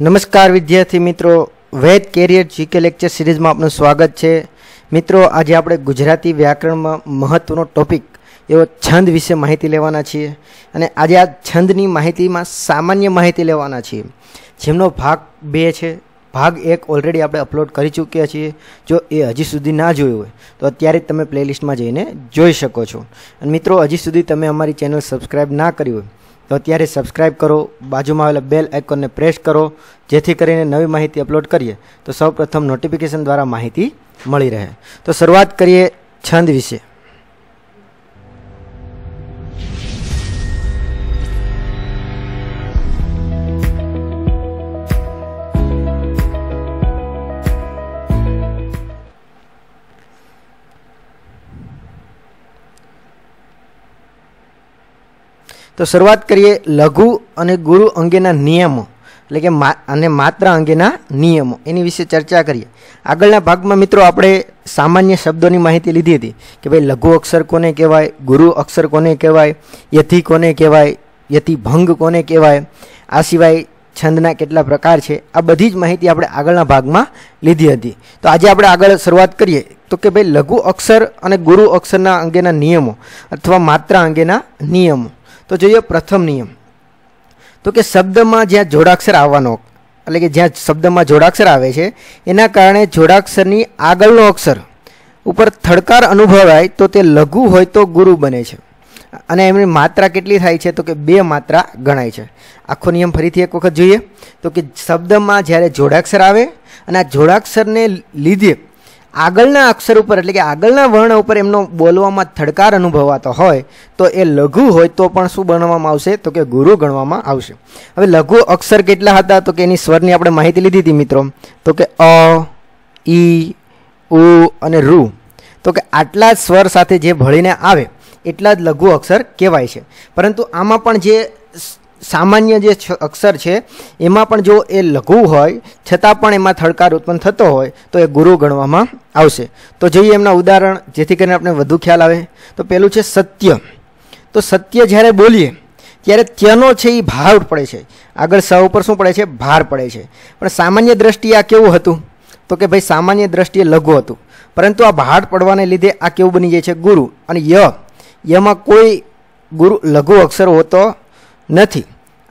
नमस्कार विद्यार्थी मित्रों Ved career GK lecture series में आपनो स्वागत छे मित्रों आज जे આપણે ગુજરાતી વ્યાકરણમાં મહત્વનો ટોપિક એવો છંદ વિશે માહિતી લેવાના છે અને આજે આ છંદની માહિતીમાં સામાન્ય માહિતી લેવાના છે જેનો ભાગ 2 છે ભાગ 1 ઓલરેડી આપણે અપલોડ કરી ચૂક્યા છે જો એ હજી સુધી ના જોયો હોય તો અત્યારે તમે પ્લેલિસ્ટમાં જઈને જોઈ શકો છો અને મિત્રો હજી સુધી તમે અમારી ચેનલ સબ્સ્ક્રાઇબ ના કર્યો તો અત્યારે સબસ્ક્રાઇબ કરો બાજુમાં આવેલા બેલ આઇકોનને પ્રેસ કરો જેથી કરીને નવી માહિતી અપલોડ કરીએ તો સૌપ્રથમ નોટિફિકેશન દ્વારા માહિતી મળી રહે તો શરૂઆત કરીએ છંદ વિશે તો શરૂઆત કરીએ લઘુ અને ગુરુ અંગેના નિયમો એટલે કે અને માત્રા અંગેના નિયમો એની વિશે ચર્ચા કરીએ આગળના ભાગમાં મિત્રો આપણે સામાન્ય શબ્દોની માહિતી લીધી હતી કે ભાઈ લઘુ અક્ષર કોને કહેવાય ગુરુ અક્ષર કોને કહેવાય યતિ કોને કહેવાય યતિ ભંગ કોને કહેવાય આ સિવાય છંદના કેટલા પ્રકાર છે આ બધી જ માહિતી આપણે આગળના ભાગમાં લીધી હતી તો આજે આપણે આગળ શરૂઆત કરીએ તો કે ભાઈ લઘુ અક્ષર અને ગુરુ અક્ષરના અંગેના નિયમો અથવા માત્રા અંગેના નિયમો તો જોઈએ પ્રથમ નિયમ તો કે શબ્દમાં જ્યાં જોડાક્ષર આવવાનું એટલે કે જ્યાં શબ્દમાં જોડાક્ષર આવે છે એના કારણે જોડાક્ષરની આગળનો અક્ષર ઉપર થડકાર અનુભવાય તો તે લઘુ હોય તો ગુરુ બને છે અને એમની માત્રા કેટલી થાય છે તો કે બે માત્રા ગણાય છે આખો નિયમ ફરીથી એક વખત જોઈએ તો કે શબ્દમાં જ્યારે જોડાક્ષર આવે અને આ જોડાક્ષરને લીધે આગળના અક્ષર ઉપર એટલે કે આગળના વર્ણ ઉપર એમનો બોલવામાં થડકાર અનુભવાતો હોય તો એ લઘુ હોય તો પણ શું બનવામાં આવશે તો કે ગુરુ બનવામાં આવશે હવે લઘુ અક્ષર કેટલા હતા તો કે એની સ્વરની આપણે માહિતી લીધી હતી મિત્રો તો કે અ ઈ ઉ અને ઋ તો કે આટલા સ્વર સાથે જે ભળીને આવે એટલા જ લઘુ અક્ષર કહેવાય છે પરંતુ આમાં પણ જે સામાન્ય જે અક્ષર છે એમાં પણ જો એ લઘુ હોય છતાં પણ એમાં થડકાર ઉત્પન્ન થતો હોય તો એ ગુરુ ગણવામાં આવશે તો જોઈએ એમના ઉદાહરણ જેથી કરીને આપને વધુ ખ્યાલ આવે તો પહેલું છે સત્ય તો સત્ય જ્યારે બોલીએ ત્યારે ત્યનો છે એ ભાર પડે છે આગળ સ ઉપર શું પડે છે ભાર પડે છે પણ સામાન્ય દ્રષ્ટિએ કેવું હતું તો કે ભાઈ સામાન્ય દ્રષ્ટિએ લઘુ હતું પરંતુ આ ભાર પડવાને લીધે આ કેવું બની જાય છે ગુરુ અને ય એમાં કોઈ ગુરુ લઘુ અક્ષર હોતો નથી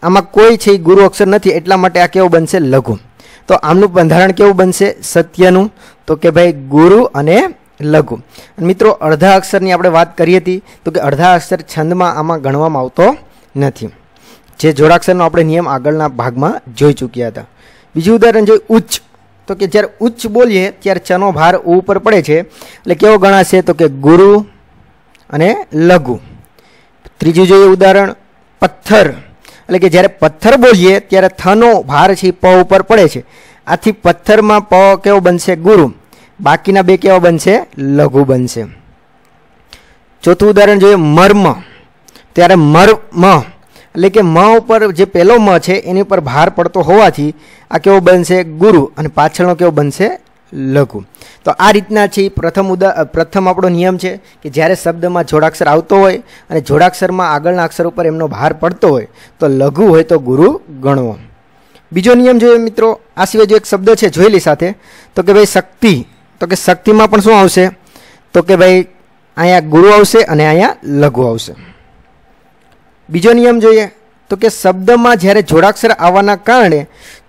આમાં કોઈ છે ગુરુ અક્ષર નથી એટલા માટે આ કેવો બનશે લઘુ તો આમનું બંધારણ કેવું બનશે સత్యનું તો કે ભાઈ ગુરુ અને લઘુ મિત્રો અર્ધ અક્ષરની આપણે વાત કરી હતી તો કે અર્ધ અક્ષર છંદમાં આમાં ગણવામાં આવતો નથી જે જોડાક્ષરનો આપણે નિયમ આગળના ભાગમાં જોઈ ચૂક્યા હતા બીજું ઉદાહરણ જોઈએ ઉચ્ચ તો કે જ્યારે ઉચ્ચ બોલીએ ત્યારે ચનો ભાર ઉપર પડે છે એટલે કેવો ગણાશે તો કે ગુરુ અને લઘુ ત્રીજું જે ઉદાહરણ पत्थर એટલે કે જ્યારે પથ્થર બોલીએ ત્યારે થનો ભાર છે પ ઉપર પડે છે આથી પથ્થરમાં પ કેવો બનશે ગુરુ બાકીના બે કેવો બનશે લઘુ બનશે ચોથું ઉદાહરણ જે મર્મ ત્યારે મર્મ એટલે કે મ ઉપર જે પહેલો મ છે એની ઉપર ભાર પડતો હોવાથી આ કેવો બનશે ગુરુ અને પાછળનો કેવો બનશે लघु तो आ रीत ना छे प्रथम प्रथम આપણો નિયમ છે કે જ્યારે શબ્દ માં જોડાક્ષર આવતો હોય અને જોડાક્ષર માં આગળના અક્ષર ઉપર એમનો ભાર પડતો હોય તો લઘુ હોય તો ગુરુ ગણવો બીજો નિયમ જોઈએ મિત્રો આ સિવાય જો એક શબ્દ છે જોઈ લે સાથે તો કે ભાઈ શક્તિ તો કે શક્તિ માં પણ શું આવશે તો કે ભાઈ આયા ગુરુ આવશે અને આયા લઘુ આવશે બીજો નિયમ જોઈએ તો કે શબ્દમાં જ્યારે જોડાક્ષર આવવાના કારણે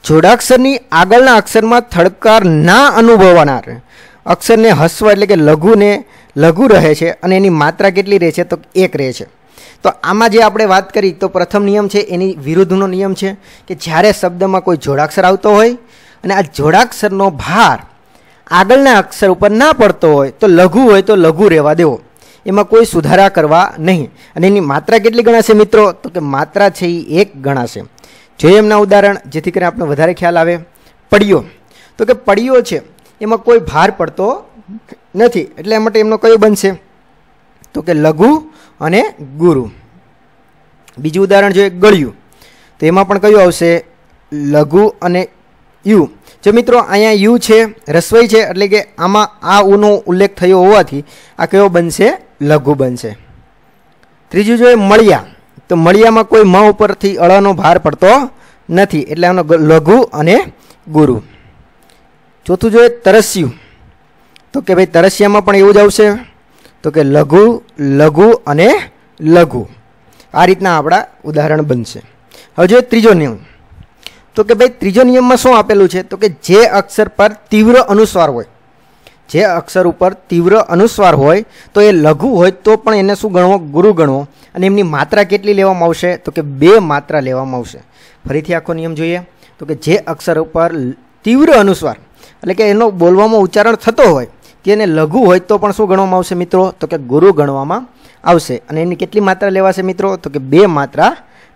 જોડાક્ષરની આગળના અક્ષરમાં થડકાર ના અનુભવનાર અક્ષરને હસ્વ એટલે કે લઘુ ને લઘુ રહે છે અને એની માત્રા કેટલી રહે છે તો એક રહે છે તો આમાં જે આપણે વાત કરી તો પ્રથમ નિયમ છે એની વિરુદ્ધનો નિયમ છે કે જ્યારે શબ્દમાં કોઈ જોડાક્ષર આવતો હોય અને આ જોડાક્ષરનો ભાર આગળના અક્ષર ઉપર ના પડતો હોય તો લઘુ હોય તો લઘુ રહેવા દેઓ એમાં કોઈ સુધારો કરવા નહીં અને એની માત્રા કેટલી ગણા છે મિત્રો તો કે માત્રા છે ઈ એક ગણા છે જે એમના ઉદાહરણ જેથી કરીને આપને વધારે ખ્યાલ આવે પડિયો તો કે પડિયો છે એમાં કોઈ ભાર પડતો નથી એટલે એમ માટે એનો કયો બનશે તો કે લઘુ અને ગુરુ બીજું ઉદાહરણ જોઈએ ગળ્યું તો એમાં પણ કયો આવશે લઘુ અને યુ જે મિત્રો આયા યુ છે રસ્વય છે એટલે કે આમાં આ ઉનો ઉલ્લેખ થયો હોવાથી આ કયો બનશે લઘુ બનશે ત્રીજું જો મળ્યા તો મળિયા માં કોઈ મ ઉપર થી અળા નો ભાર પડતો નથી એટલે આનો લઘુ અને ગુરુ ચતુર્થ જો તરસ્યું તો કે ભાઈ તરસિયા માં પણ એવું જ આવશે તો કે લઘુ લઘુ અને લઘુ આ રીતના આપડા ઉદાહરણ બનશે હવે જો ત્રીજો નિયમ તો કે ભાઈ ત્રીજો નિયમ માં શું આપેલું છે તો કે જે અક્ષર પર તીવ્ર અનુસ્વાર હોય જે અક્ષર ઉપર તીવ્ર અનુસ્વાર હોય તો એ લઘુ હોય તો પણ એને શું ગણવો? ગુરુ ગણવો અને એમની માત્રા કેટલી લેવામાં આવશે? તો કે બે માત્રા લેવામાં આવશે. ફરીથી આખો નિયમ જોઈએ તો કે જે અક્ષર ઉપર તીવ્ર અનુસ્વાર એટલે કે એનો બોલવામાં ઉચ્ચારણ થતો હોય કે એને લઘુ હોય તો પણ શું ગણવામાં આવશે મિત્રો? તો કે ગુરુ ગણવામાં આવશે અને એની કેટલી માત્રા લેવાશે મિત્રો? તો કે બે માત્રા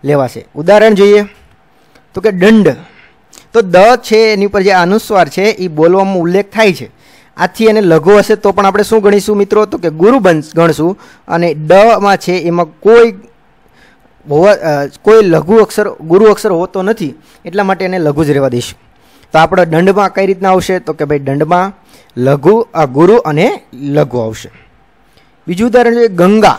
લેવાશે. ઉદાહરણ જોઈએ તો કે દંડ તો દ છે એની ઉપર જે અનુસ્વાર છે એ બોલવામાં ઉલ્લેખ થાય છે. આથી એને લઘુ હશે તો પણ આપણે શું ગણીશું મિત્રો તો કે ગુરુ બંશ ગણશું અને ડમાં છે એમાં કોઈ કોઈ લઘુ અક્ષર ગુરુ અક્ષર હોતો નથી એટલા માટે એને લઘુ જ રહેવા દઈશું તો આપણે દંડમાં કઈ રીતના આવશે તો કે ભાઈ દંડમાં લઘુ આ ગુરુ અને લઘુ આવશે બીજું ઉદાહરણ જોઈએ ગંગા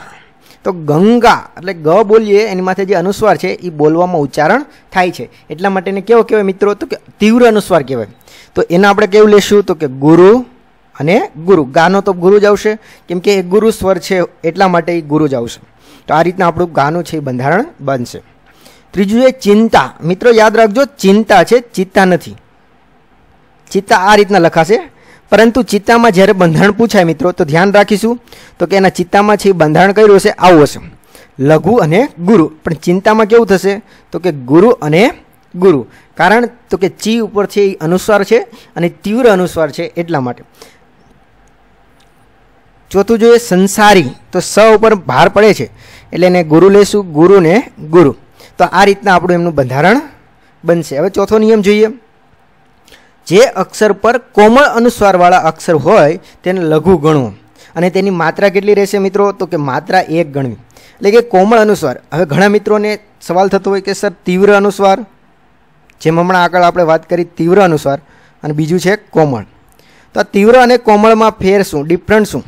તો ગંગા એટલે ગ બોલીએ એની માથે જે અનુસ્વાર છે એ બોલવામાં ઉચ્ચારણ થાય છે એટલા માટે એને કેવો કહેવાય મિત્રો તો કે તીવ્ર અનુસ્વાર કહેવાય તો એને આપણે કેવું લેશું તો કે ગુરુ અને ગુરુ ગાનો તો ગુરુ જ આવશે કેમ કે એ ગુરુ સ્વર છે એટલા માટે એ ગુરુ જ આવશે તો આ રીતના આપણું ગાનું છે એ બંધારણ બનશે ત્રીજું એ ચિંતા મિત્રો યાદ રાખજો ચિંતા છે ચિત્તા નથી ચિત્તા આ રીતના લખાશે પરંતુ ચિત્તામાં જ્યારે બંધારણ પૂછાય મિત્રો તો ધ્યાન રાખીશું તો કે એના ચિત્તામાં છે એ બંધારણ કયું હશે આવું હશે લઘુ અને ગુરુ પણ ચિંતામાં કેવું થશે તો કે ગુરુ અને ગુરુ કારણ તો કે ચી ઉપર છે એ અનુસ્વાર છે અને તીવ્ર અનુસ્વાર છે એટલા માટે તો જો એ સંસારી તો સ ઉપર ભાર પડે છે એટલે ને ગુરુ લેસુ ગુરુ ને ગુરુ તો આ રીતના આપણો એમનું બંધારણ બનશે હવે ચોથો નિયમ જોઈએ જે અક્ષર પર કોમળ અનુસ્વાર વાળા અક્ષર હોય તેને લઘુ ગણો અને તેની માત્રા કેટલી રહેશે મિત્રો તો કે માત્રા એક ગણવી એટલે કે કોમળ અનુસ્વાર હવે ઘણા મિત્રોને સવાલ થતો હોય કે સર તીવ્ર અનુસ્વાર જેમ હમણાં આગળ આપણે વાત કરી તીવ્ર અનુસ્વાર અને બીજું છે કોમળ તો તીવ્ર અને કોમળ માં ફેર શું ડિફરન્સ શું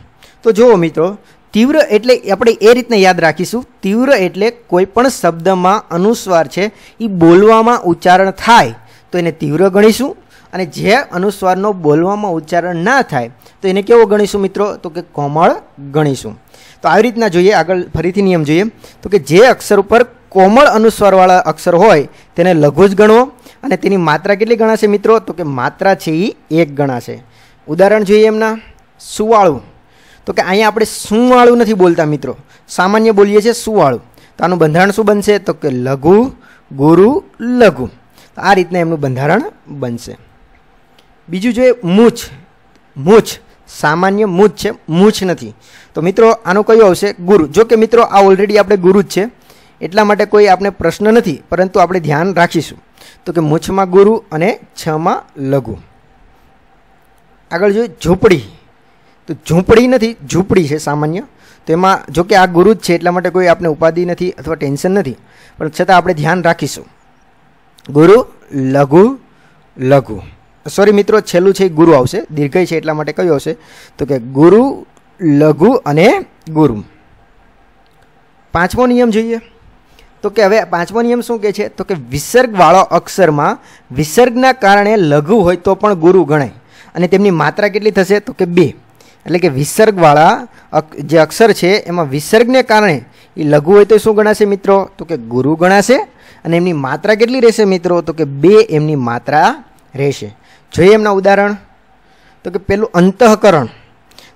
તો જોઓ મિત્રો તીવ્ર એટલે આપણે એ રીતને યાદ રાખીશું તીવ્ર એટલે કોઈ પણ શબ્દમાં અનુસ્વાર છે ઈ બોલવામાં ઉચ્ચારણ થાય તો એને તીવ્ર ગણીશું અને જે અનુસ્વારનો બોલવામાં ઉચ્ચારણ ના થાય તો એને કેવો ગણીશું મિત્રો તો કે કોમળ ગણીશું તો આ રીતના જોઈએ આગળ ફરીથી નિયમ જોઈએ તો કે જે અક્ષર ઉપર કોમળ અનુસ્વારવાળા અક્ષર હોય તેને લઘુ જ ગણવો અને તેની માત્રા કેટલી ગણાશે મિત્રો તો કે માત્રા છે ઈ એક ગણાશે ઉદાહરણ જોઈએ એમના સુવાળું તો કે આયા આપણે સુવાળું નથી બોલતા મિત્રો સામાન્ય બોલિયે છે સુવાળું તાનું બંધરણ સુ બનશે તો કે લઘુ ગુરુ લઘુ આ રીતના એમનું બંધરણ બનશે બીજું જોયે મૂછ મૂછ સામાન્ય મૂછ છે મૂછ નથી તો મિત્રો આનું કયો આવશે ગુરુ જો કે મિત્રો આ ઓલરેડી આપણે ગુરુ જ છે એટલા માટે કોઈ આપને પ્રશ્ન નથી પરંતુ આપણે ધ્યાન રાખીશું તો કે મૂછ માં ગુરુ અને છ માં લઘુ આગળ જોયે ઝૂપડી તો ઝૂપડી નથી ઝૂપડી છે સામાન્ય તેમાં જો કે આ ગુરુ છે એટલા માટે કોઈ આપને ઉપાધી નથી અથવા ટેન્શન નથી પણ છતાં આપણે ધ્યાન રાખીશું ગુરુ લઘુ લઘુ સોરી મિત્રો છેલ્લું છે ગુરુ આવશે દીર્ઘય છે એટલા માટે કયો છે તો કે ગુરુ લઘુ અને ગુરુ પાંચમો નિયમ જોઈએ તો કે હવે પાંચમો નિયમ શું કહે છે તો કે વિસર્ગ વાળો અક્ષરમાં વિસર્ગના કારણે લઘુ હોય તો પણ ગુરુ ગણાય અને તેમની માત્રા કેટલી થશે તો કે બે એટલે કે વિસર્ગ વાળા જે અક્ષર છે એમાં વિસર્ગને કારણે ઈ લઘુ હોય તો શું ગણાશે મિત્રો તો કે ગુરુ ગણાશે અને એમની માત્રા કેટલી રહેશે મિત્રો તો કે બે એમની માત્રા રહેશે જોઈએ એમાં ઉદાહરણ તો કે પેલા અંતઃકરણ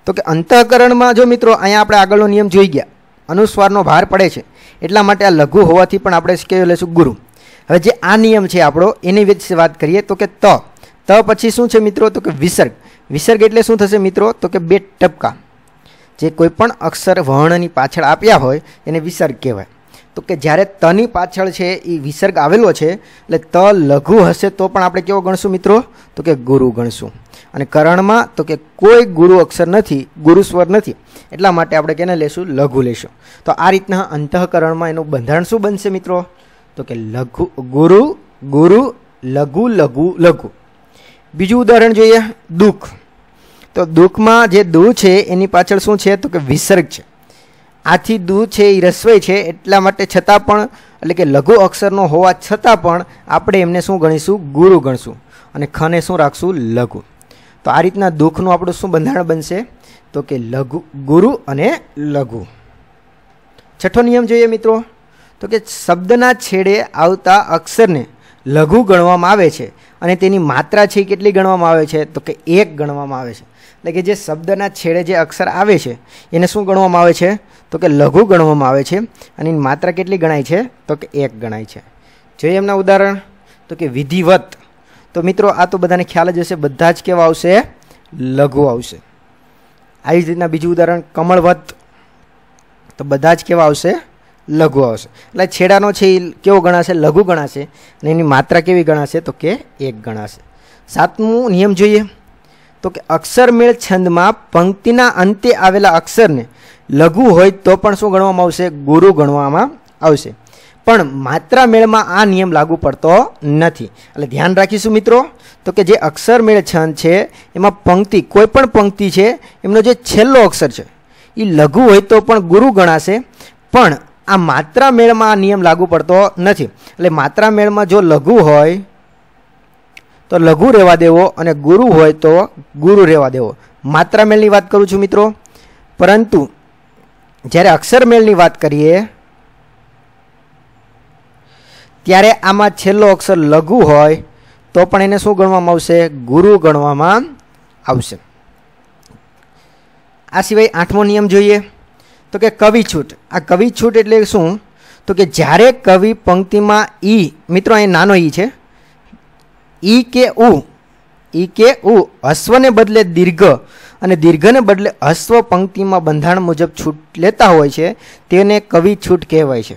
તો કે અંતઃકરણમાં જો મિત્રો અહીંયા આપણે આગળનો નિયમ જોઈ ગયા અનુસ્વારનો ભાર પડે છે એટલા માટે આ લઘુ હોવા છતાં આપણે કેલેશું ગુરુ હવે જે આ નિયમ છે આપણો એની વિશે વાત કરીએ તો કે ત ત પછી શું છે મિત્રો તો કે વિસર્ગ विसर्ग એટલે શું થશે મિત્રો તો કે બે ટપકા જે કોઈ પણ અક્ષર વર્ણની પાછળ આપ્યા હોય એને વિસર્ગ કહેવાય તો કે જ્યારે ત ની પાછળ છે ઈ વિસર્ગ આવેલો છે એટલે ત લઘુ હશે તો પણ આપણે કેવો ગણશું મિત્રો તો કે ગુરુ ગણશું અને કરણ માં તો કે કોઈ ગુરુ અક્ષર નથી ગુરુ સ્વર નથી એટલા માટે આપણે કેને લેશું લઘુ લેશું તો આ રીતના અંતઃકરણ માં એનો બંધાણ શું બનશે મિત્રો તો કે લઘુ ગુરુ ગુરુ લઘુ લઘુ લઘુ બીજું ઉદાહરણ જોઈએ દુખ તો દુઃખમાં જે દુ છે એની પાછળ શું છે તો કે વિસર્ગ છે આથી દુ છે એ રસવઈ છે એટલા માટે છતાં પણ એટલે કે લઘુ અક્ષરનો હોવા છતાં પણ આપણે એમને શું ગણીશું ગુરુ ગણશું અને ખને શું રાખશું લઘુ તો આ રીતના દુઃખનું આપણું શું બંધારણ બનશે તો કે લઘુ ગુરુ અને લઘુ છઠ્ઠો નિયમ જોઈએ મિત્રો તો કે શબ્દના છેડે આવતા અક્ષરને લઘુ ગણવામાં આવે છે અને તેની માત્રા છે કેટલી ગણવામાં આવે છે તો કે એક ગણવામાં આવે છે લેકે જે શબ્દના છેડે જે અક્ષર આવે છે એને શું ગણવામાં આવે છે તો કે લઘુ ગણવામાં આવે છે અને ની માત્રા કેટલી ગણાય છે તો કે એક ગણાય છે જોઈએ એમાં ઉદાહરણ તો કે વિધિવત તો મિત્રો આ તો બધાને ખ્યાલ જ હશે બધા જ કેવા આવશે લઘુ આવશે આ જ રીતે ના બીજું ઉદાહરણ કમળવત તો બધા જ કેવા આવશે લઘુ આવશે એટલે છેડાનો છે કેવો ગણાશે લઘુ ગણાશે અને એની માત્રા કેવી ગણાશે તો કે એક ગણાશે 7મો નિયમ જોઈએ તો કે અક્ષર મેલ છંદમાં પંક્તિના અંતે આવેલો અક્ષર ને લઘુ હોય તો પણ શું ગણવામાં આવશે ગુરુ ગણવામાં આવશે પણ માત્રા મેળમાં આ નિયમ લાગુ પડતો નથી એટલે ધ્યાન રાખીશું મિત્રો તો કે જે અક્ષર મેલ છંદ છે એમાં પંક્તિ કોઈ પણ પંક્તિ છે એનો જે છેલ્લો અક્ષર છે ઈ લઘુ હોય તો પણ ગુરુ ગણાશે પણ આ માત્રા મેળમાં આ નિયમ લાગુ પડતો નથી એટલે માત્રા મેળમાં જો લઘુ હોય તો લઘુ રહેવા દેવો અને ગુરુ હોય તો ગુરુ રહેવા દેવો માત્રા મેલની વાત કરું છું મિત્રો પરંતુ જ્યારે અક્ષર મેલની વાત કરીએ ત્યારે આમાં છેલ્લો અક્ષર લઘુ હોય તો પણ એને શું ગણવામાં આવશે ગુરુ ગણવામાં આવશે આ સિવાય આઠમો નિયમ જોઈએ તો કે કવિ છૂટ આ કવિ છૂટ એટલે શું તો કે જ્યારે કવિ પંક્તિમાં ઈ મિત્રો અહીં નાનો ઈ છે ईके ऊ ईके ऊ अश्व ने बदले दीर्घ और दीर्घ ने बदले अश्व पंक्ति में बंधाण मुजक छूट लेता हुआ है तेने कवि छूट केहवे छे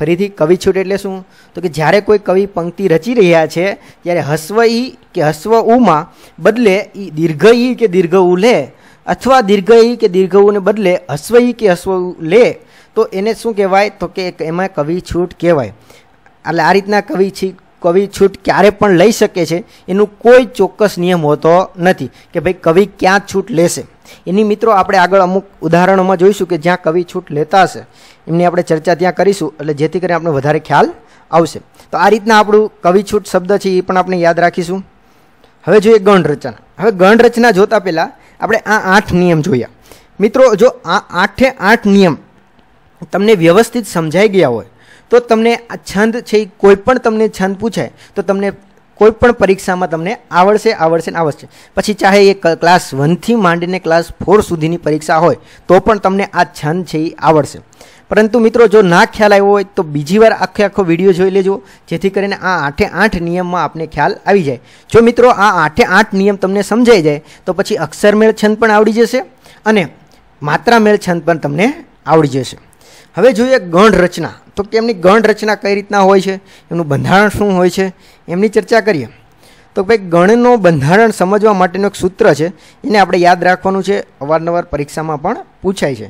फरीथी कवि छूट એટલે શું તો કે જ્યારે કોઈ કવિ પંક્તિ રચી રહ્યા છે ત્યારે હસ્વ ઈ કે હસ્વ ઊ માં બદલે ઈ દીર્ઘ ઈ કે દીર્ઘ ઊ લે अथवा દીર્ઘ ઈ કે દીર્ઘ ઊ ને બદલે હસ્વ ઈ કે હસ્વ ઊ લે તો એને શું કહેવાય તો કે એમાં કવિ છૂટ કહેવાય એટલે આ રીતના કવિ છી કવિ છૂટ ક્યારે પણ લઈ શકે છે એનું કોઈ ચોક્કસ નિયમ હોતો નથી કે ભાઈ કવિ ક્યાં છૂટ લેશે એની મિત્રો આપણે આગળ અમુક ઉદાહરણોમાં જોઈશું કે જ્યાં કવિ છૂટ લેતા છે એની આપણે ચર્ચા ત્યાં કરીશું એટલે જેથી કરીને આપને વધારે ખ્યાલ આવશે તો આ રીતના આપણો કવિ છૂટ શબ્દ છે એ પણ આપણે યાદ રાખીશું હવે જોઈએ ગણ રચના હવે ગણ રચના જોતા પહેલા આપણે આ આઠ નિયમ જોયા મિત્રો જો આ આઠે આઠ નિયમ તમને વ્યવસ્થિત સમજાઈ ગયા હોય તો તમે આ છંદ છે કોઈ પણ તમને છંદ પૂછાય તો તમને કોઈ પણ પરીક્ષામાં તમને આવડશે આવડશે આવશ્યક પછી ચાહે એક ક્લાસ 1 થી માંડીને ક્લાસ 4 સુધીની પરીક્ષા હોય તો પણ તમને આ છંદ છે આવડશે પરંતુ મિત્રો જો ના ખ્યાલ આવ્યો હોય તો બીજીવાર આખે આખો વિડિયો જોઈ લેજો જેથી કરીને આ આઠે આઠ નિયમમાં આપને ખ્યાલ આવી જાય જો મિત્રો આ આઠે આઠ નિયમ તમને સમજાઈ જાય તો પછી અક્ષરમેળ છંદ પણ આવડી જશે અને માત્રામેળ છંદ પણ તમને આવડી જશે હવે જોઈએ ગણ રચના તો કે એમની ગણ રચના કઈ રીતના હોય છે એનું બંધારણ શું હોય છે એમની ચર્ચા કરીએ તો કે ગણનો બંધારણ સમજવા માટેનો એક સૂત્ર છે એને આપણે યાદ રાખવાનું છે અવારનવાર પરીક્ષામાં પણ પૂછાય છે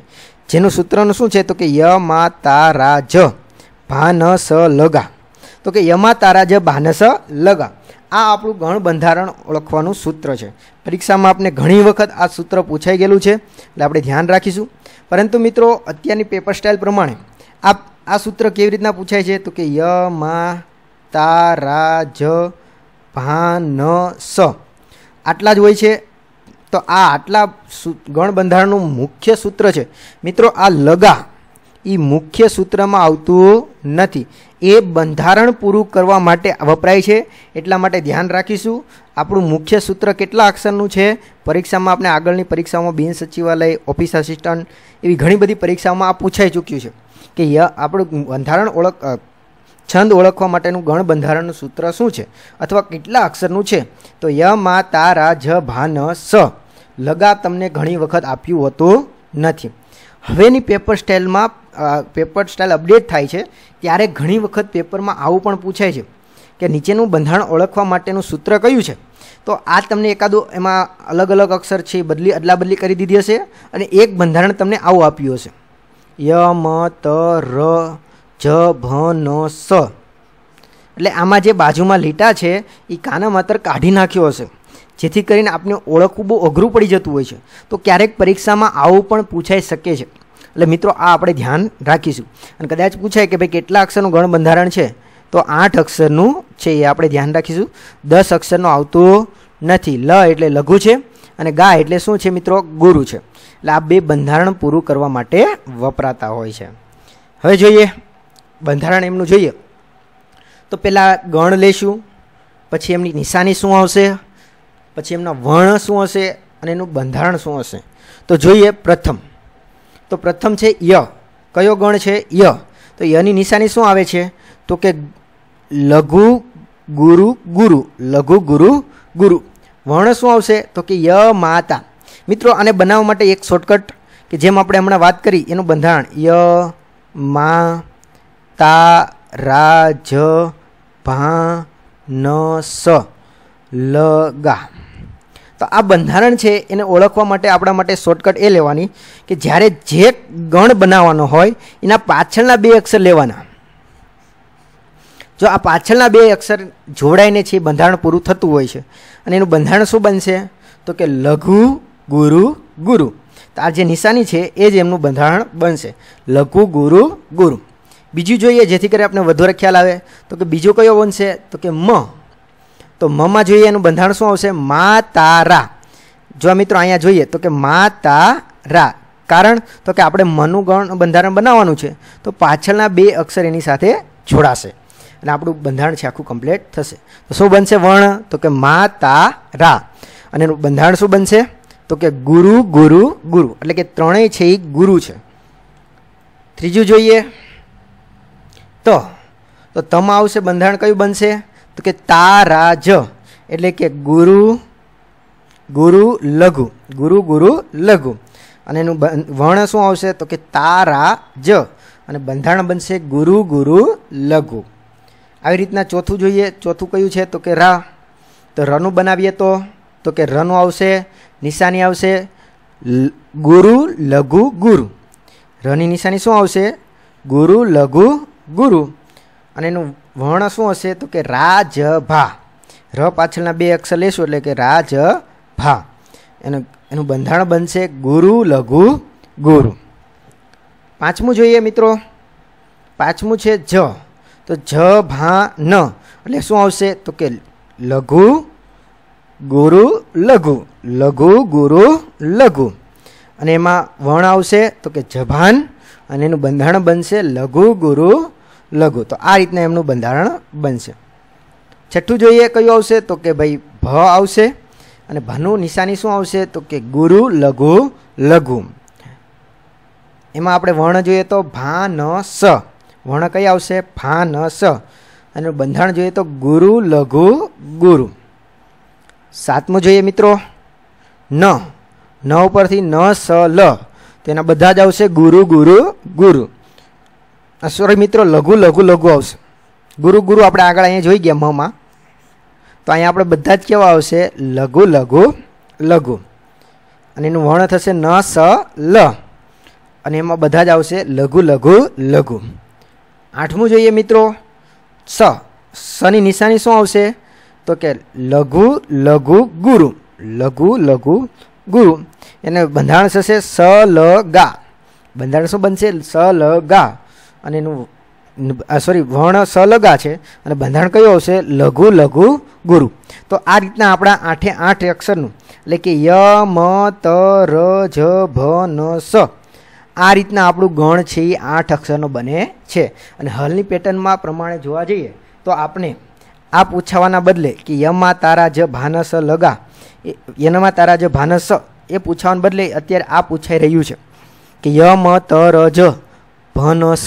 જેનું સૂત્રનું શું છે તો કે ય માતા રાજ ભન સ લગા તો કે ય માતા રાજ ભન સ લગા આ આપણો ગણ બંધારણ ઓળખવાનું સૂત્ર છે પરીક્ષામાં આપને ઘણી વખત આ સૂત્ર પૂછાઈ ગેલું છે એટલે આપણે ધ્યાન રાખીશું પરંતુ મિત્રો અત્યારની પેપર સ્ટાઈલ પ્રમાણે આપ આ સૂત્ર કેવી રીતના પૂછાય છે તો કે ય મ તાર જ ભ ન સ આટલા જ હોય છે તો આ આટલા ગણ બંધારણ નું મુખ્ય સૂત્ર છે મિત્રો આ લગા ઈ મુખ્ય સૂત્રમાં આવતું નથી એ બંધારણ પૂરક કરવા માટે વપરાય છે એટલા માટે ધ્યાન રાખીશું આપણું મુખ્ય સૂત્ર કેટલા અક્ષરનું છે પરીક્ષામાં આપણે આગળની પરીક્ષામાં બેન સચિવાલય ઓફિસ આસિસ્ટન્ટ એવી ઘણી બધી પરીક્ષામાં પૂછાઈ ચૂક્યું છે કે ય આપણો બંધારણ ઓળખ છંદ ઓળખવા માટેનું ગણ બંધારણનું સૂત્ર શું છે અથવા કેટલા અક્ષરનું છે તો ય મા તા ર જ ભાન સ لگا તમને ઘણી વખત આપ્યું હતું નથી હવેની પેપર સ્ટાઈલમાં પેપર સ્ટાઈલ અપડેટ થઈ છે ત્યારે ઘણી વખત પેપરમાં આવું પણ પૂછે છે કે નીચેનું બંધારણ ઓળખવા માટેનું સૂત્ર કયું છે તો આ તમને એકાદો એમાં અલગ અલગ અક્ષર છે બદલી અડલાબદલી કરી દીધી છે અને એક બંધારણ તમને આવું આપ્યું હશે યમ ત ર જ ભ ન સ એટલે આમાં જે બાજુમાં લીટા છે એ કાના માત્ર કાઢી નાખ્યો હશે જેથી કરીને આપણે ઓળખવું બહુ અઘરું પડી જતું હોય છે તો ક્યારેક પરીક્ષામાં આવું પણ પૂછાઈ શકે છે એટલે મિત્રો આ આપણે ધ્યાન રાખીશું અને કદાચ પૂછાય કે ભાઈ કેટલા અક્ષરનું ગણબંધારણ છે તો આઠ અક્ષરનું છે એ આપણે ધ્યાન રાખીશું દસ અક્ષરનો આવતું નથી લ એટલે લઘુ છે અને ગા એટલે શું છે મિત્રો ગુરુ છે લાબે બંધારણ પૂરું કરવા માટે વપરાતા હોય છે હવે જોઈએ બંધારણ એમનું જોઈએ તો પેલા ગણ લેશું પછી એમની નિશાની શું આવશે પછી એમનો વર્ણ શું હશે અને એનું બંધારણ શું હશે તો જોઈએ પ્રથમ તો પ્રથમ છે ય કયો ગણ છે ય તો ય ની નિશાની શું આવે છે તો કે લઘુ ગુરુ ગુરુ લઘુ ગુરુ ગુરુ વર્ણ શું આવશે તો કે ય માતા મિત્રો આને બનાવવા માટે એક શોર્ટકટ કે જેમ આપણે હમણાં વાત કરી એનું બંધારણ ય મા તા રા જ ભા ન સ લ ગા તો આ બંધારણ છે એને ઓળખવા માટે આપણા માટે શોર્ટકટ એ લેવાની કે જ્યારે જે ગણ બનાવવાનો હોય એના પાછળના બે અક્ષર લેવાના જો આ પાછળના બે અક્ષર જોડાઈને છે બંધારણ પૂરું થતું હોય છે અને એનું બંધારણ શું બનશે તો કે લઘુ ગુરુ ગુરુ તો આ જે નિશાની છે એ જ એમનું બંધારણ બનશે લઘુ ગુરુ ગુરુ બીજું જોઈએ જેથી કરી આપણે વધારે ખ્યાલ આવે તો કે બીજો કયો બનશે તો કે મ તો મમાં જોઈએ એનું બંધારણ શું આવશે મા તારા જો મિત્રો અહીંયા જોઈએ તો કે મા તારા કારણ તો કે આપણે મનું ગણ બંધારણ બનાવવાનું છે તો પાછળના બે અક્ષર એની સાથે જોડાશે અને આપણું બંધારણ છે આખું કમ્પ્લીટ થશે તો શું બનશે વર્ણ તો કે મા તારા અને એનું બંધારણ શું બનશે તો કે ગુરુ ગુરુ ગુરુ એટલે કે ત્રણેય છે એક ગુરુ છે ત્રીજું જોઈએ ત તો તમ આવશે બંધરણ કયું બનશે તો કે તારાજ એટલે કે ગુરુ ગુરુ લઘુ ગુરુ ગુરુ લઘુ અને નું વર્ણ શું આવશે તો કે તારાજ અને બંધરણ બનશે ગુરુ ગુરુ લઘુ આવી રીતના ચોથું જોઈએ ચોથું કયું છે તો કે ર તો ર નું બનાવીએ તો તો કે ર નું આવશે નિશાની આવશે ગુરુ લઘુ ગુરુ ર ની નિશાની શું આવશે ગુરુ લઘુ ગુરુ અને એનું વહણ શું હશે તો કે રાજ ભ ર પાછળના બે અક્ષર લેશું એટલે કે રાજ ભ એનું એનું બંધાણ બનશે ગુરુ લઘુ ગુરુ પાંચમું જોઈએ મિત્રો પાંચમું છે જ તો જ ભ ન એટલે શું આવશે તો કે લઘુ ગુરુ લઘુ લઘુ ગુરુ લઘુ અને એમાં વણ આવશે તો કે જભાન અને એનું બંધારણ બનશે લઘુ ગુરુ લઘુ તો આ રીતના એમનું બંધારણ બનશે છઠ્ઠું જોઈએ કયું આવશે તો કે ભાઈ ભ આવશે અને ભનું નિશાની શું આવશે તો કે ગુરુ લઘુ લઘુ એમાં આપણે વર્ણ જોઈએ તો ભા ન સ વર્ણ કઈ આવશે ભા ન સ અને બંધારણ જોઈએ તો ગુરુ લઘુ ગુરુ 7મું જોઈએ મિત્રો ન ન ઉપરથી ન સ લ તેના બધા જ આવશે ગુરુ ગુરુ ગુરુ અ સોરી મિત્રો લઘુ લઘુ લઘુ આવશે ગુરુ ગુરુ આપણે આગળ અહીં જોઈ ગયા માં તો અહીં આપણે બધા જ કેવા આવશે લઘુ લઘુ લઘુ અને એનું વણન થશે ન સ લ અને એમાં બધા જ આવશે લઘુ લઘુ લઘુ 8મું જોઈએ મિત્રો સ સ ની નિશાની શું આવશે તો કે લઘુ લઘુ ગુરુ લઘુ લઘુ ગુરુ એને બંધારણ થશે સ લ ગા બંધારણ શું બનશે સ લ ગા અને એનું સોરી વર્ણ સ લગા છે અને બંધારણ કયો આવશે લઘુ લઘુ ગુરુ તો આ રીતના આપણા આઠે આઠ અક્ષરનું એટલે કે ય મ ત ર જ ભ ન સ આ રીતના આપણું ગણ છે એ આઠ અક્ષરનો બને છે અને હાલની પેટર્નમાં પ્રમાણે જોવા જઈએ તો આપણે આ પૂછાવાના બદલે કે યમા તારા જો ભાનસ લગા યનમા તારા જો ભાનસ એ પૂછાવાને બદલે અત્યારે આ પૂછાઈ રહ્યું છે કે યમત રજ ભનસ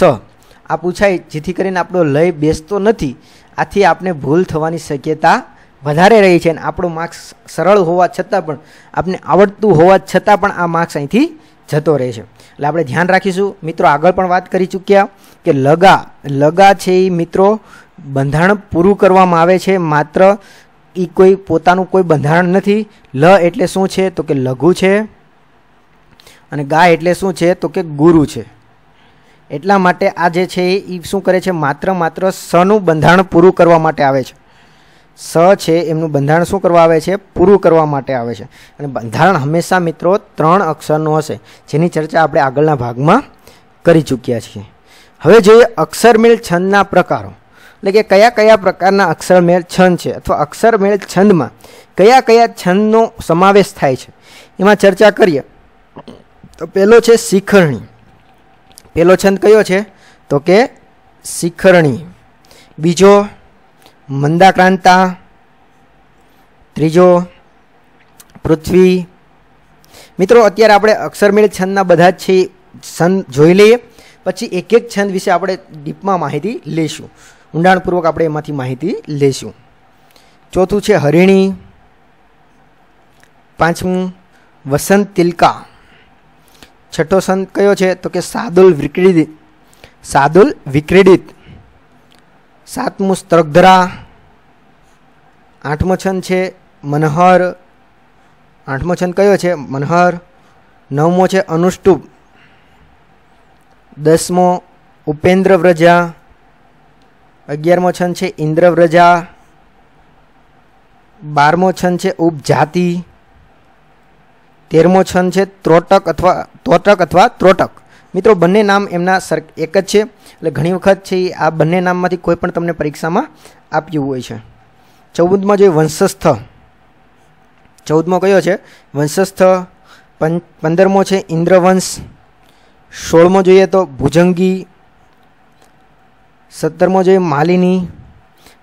આ પૂછાઈ છીથી કરીને આપણો લય બેસતો નથી આથી આપને ભૂલ થવાની શક્યતા વધારે રહી છે અને આપણો માર્ક્સ સરળ હોવા છતાં પણ આપને આવડતું હોવા છતાં પણ આ માર્ક્સ અહીંથી જતો રહે છે એટલે આપણે ધ્યાન રાખીશું મિત્રો આગળ પણ વાત કરી ચૂક્યા કે લગા લગા છે મિત્રો બંધારણ પૂરું કરવામાં આવે છે માત્ર એ કોઈ પોતાનું કોઈ બંધારણ નથી લ એટલે શું છે તો કે લઘુ છે અને ગા એટલે શું છે તો કે ગુરુ છે એટલા માટે આ જે છે એ શું કરે છે માત્ર માત્ર સનું બંધારણ પૂરું કરવા માટે આવે છે સ છે એમનું બંધારણ શું કરવા આવે છે પૂરું કરવા માટે આવે છે અને બંધારણ હંમેશા મિત્રો ત્રણ અક્ષરનું હશે જેની ચર્ચા આપણે આગળના ભાગમાં કરી ચૂક્યા છીએ હવે જોઈએ અક્ષરમેળ છંદના પ્રકારો એટલે કે કયા કયા પ્રકારના અક્ષરમેળ છંદ છે અથવા અક્ષરમેળ છંદમાં કયા કયા છંદનો સમાવેશ થાય છે એમાં ચર્ચા કરીએ તો પહેલો છે શિખરણી પહેલો છંદ કયો છે તો કે શિખરણી બીજો મંદાક્રાંતા ત્રીજો પૃથ્વી મિત્રો અત્યારે આપણે અક્ષરમેળ છંદના બધા જ છે છંદ જોઈ લઈએ પછી એક એક છંદ વિશે આપણે ડીપમાં માહિતી લઈશું ઊંડાણપૂર્વક આપણે એમાંથી માહિતી લેશું ચોથું છે હરિણી પાંચમું વસંત તિલકા છઠ્ઠો સંત કયો છે તો કે સાદુલ વિક્રેડિત સાદુલ વિક્રેડિત સાતમું સ્ત્રગધરા આઠમો છંદ છે મનહર આઠમો છંદ કયો છે મનહર નવમો છે અનુષ્ટુપ દસમો ઉપેન્દ્ર વ્રજા અગિયારમો છંદ છે ઇન્દ્રવ્રજા બારમો છંદ છે ઉપજાતિ તેરમો છંદ છે ત્રોટક અથવા તોટક અથવા ત્રોટક મિત્રો બંને નામ એમના સર એક જ છે એટલે ઘણી વખત છે આ બંને નામમાંથી કોઈ પણ તમને પરીક્ષામાં આપ્યું હોય છે ચૌદમાં જોઈએ વંશસ્થ ચૌદમો કયો છે વંશસ્થ પંદરમો છે ઇન્દ્રવંશ સોળમો જોઈએ તો ભુજંગી 17મો જોઈએ માલિની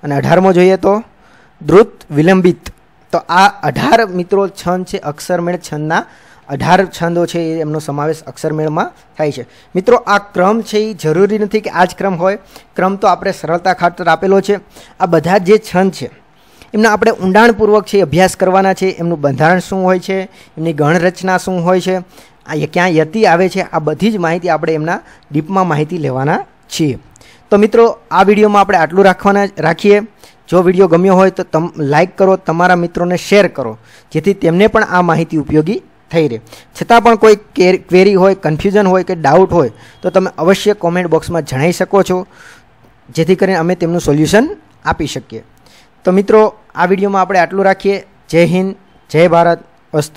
અને 18મો જોઈએ તો દૃત विलंबित તો આ 18 મિત્રો છન છે અક્ષરમેળ છનના 18 છંદો છે એમનો સમાવેશ અક્ષરમેળમાં થાય છે મિત્રો આ ક્રમ છે ઈ જરૂરી નથી કે આ જ ક્રમ હોય ક્રમ તો આપણે સરળતા ખાતર આપેલા છે આ બધા જે છન છે એમને આપણે ઊંડાણપૂર્વક છે અભ્યાસ કરવાના છે એમનું બંધારણ શું હોય છે એમની ગણ રચના શું હોય છે આ કે ક્યાં યતિ આવે છે આ બધી જ માહિતી આપણે એમના દીપમાં માહિતી લેવાના છે તો મિત્રો આ વિડિયોમાં આપણે આટલું રાખવાના રાખીએ જો વિડિયો ગમ્યો હોય તો લાઈક કરો તમારા મિત્રોને શેર કરો જેથી તેમને પણ આ માહિતી ઉપયોગી થઈ રહે છતાં પણ કોઈ ક્વેરી હોય કન્ફ્યુઝન હોય કે ડાઉટ હોય તો તમે અવશ્ય કોમેન્ટ બોક્સમાં જણાઈ શકો છો જેથી કરીને અમે તેમનું સોલ્યુશન આપી શકીએ તો મિત્રો આ વિડિયોમાં આપણે આટલું રાખીએ જય હિન્દ જય ભારત અસ્ત